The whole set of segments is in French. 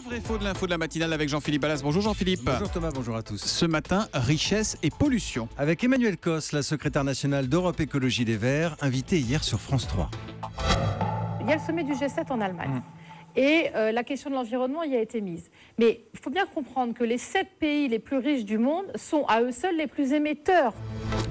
Le vrai faux de l'info de la matinale avec Jean-Philippe Ballas. Bonjour Jean-Philippe. Bonjour Thomas, bonjour à tous. Ce matin, richesse et pollution. Avec Emmanuel Cos, la secrétaire nationale d'Europe Écologie des Verts, invitée hier sur France 3. Il y a le sommet du G7 en Allemagne. Mmh. Et euh, la question de l'environnement y a été mise. Mais il faut bien comprendre que les sept pays les plus riches du monde sont à eux seuls les plus émetteurs.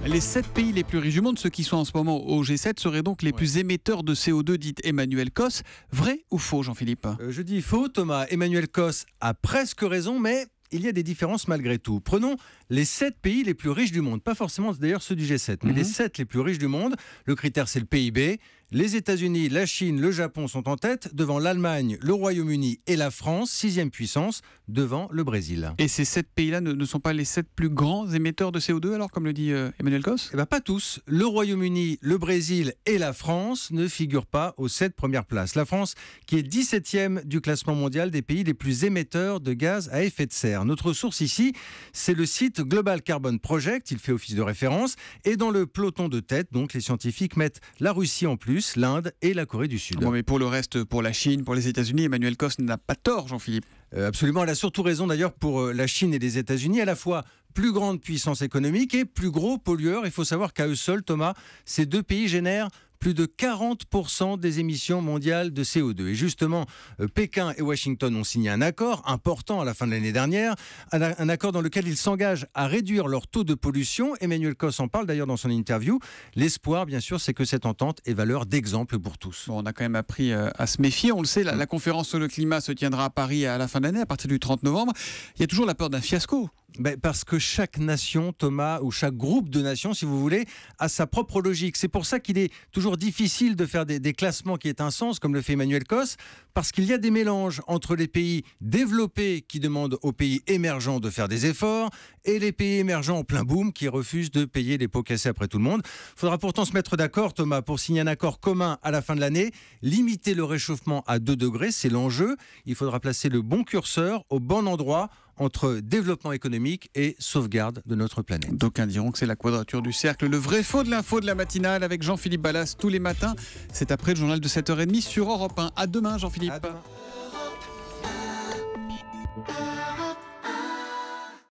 Les sept pays les plus riches du monde, ceux qui sont en ce moment au G7, seraient donc les plus émetteurs de CO2, dit Emmanuel Cos. Vrai ou faux, Jean-Philippe euh, Je dis faux, Thomas. Emmanuel Cos a presque raison, mais il y a des différences malgré tout. Prenons les sept pays les plus riches du monde, pas forcément d'ailleurs ceux du G7, mais mhm. les 7 les plus riches du monde. Le critère, c'est le PIB. Les États-Unis, la Chine, le Japon sont en tête, devant l'Allemagne, le Royaume-Uni et la France, sixième puissance, devant le Brésil. Et ces sept pays-là ne, sont pas les sept plus grands émetteurs de CO2, alors, comme le dit euh, Emmanuel Coss Eh bien, pas tous. Le Royaume-Uni, le Brésil et la France ne figurent pas aux sept premières places. La France, qui est 17e du classement mondial des pays les plus émetteurs de gaz à effet de serre. Notre source ici, c'est le site Global Carbon Project, il fait office de référence, et dans le peloton de tête, donc, les scientifiques mettent la Russie en plus l'Inde et la Corée du Sud. mais pour le reste, pour la Chine, pour les États-Unis, Emmanuel Coste n'a pas tort, Jean-Philippe. Euh, absolument, elle a surtout raison d'ailleurs pour euh, la Chine et les États-Unis, à la fois plus grande puissance économique et plus gros pollueur. Il faut savoir qu'à eux seuls, Thomas, ces deux pays génèrent plus de 40% des émissions mondiales de CO2. Et justement, euh, Pékin et Washington ont signé un accord important à la fin de l'année dernière, un accord dans lequel ils s'engagent à réduire leur taux de pollution. Emmanuel coss en parle d'ailleurs dans son interview. L'espoir, bien sûr, c'est que cette entente ait valeur d'exemple pour tous. on a quand même appris euh, à se méfier. On le sait, mm. la conférence sur le climat se tiendra à Paris à la fin de l'année, à partir du 30 novembre. Il y a toujours la peur d'un fiasco. Ben, parce que chaque nation, Thomas, ou chaque groupe de nations, si vous voulez, a sa propre logique. C'est pour ça qu'il est toujours difficile de faire des, classements qui aient un sens, comme le fait Emmanuel Cos, parce qu'il y a des mélanges entre les pays développés qui demandent aux pays émergents de faire des efforts et les pays émergents en plein boom qui refusent de payer les pots cassés après tout le monde. Il faudra pourtant se mettre d'accord, Thomas, pour signer un accord commun à la fin de l'année. Limiter le réchauffement à 2 degrés, c'est l'enjeu. Il faudra placer le bon curseur au bon endroit entre développement économique et sauvegarde de notre planète. D'aucuns diront que c'est la quadrature du cercle, le vrai faux de l'info de la matinale avec Jean-Philippe Ballas tous les matins. C'est après le journal de 7h30 sur Europe 1. À demain Jean-Philippe.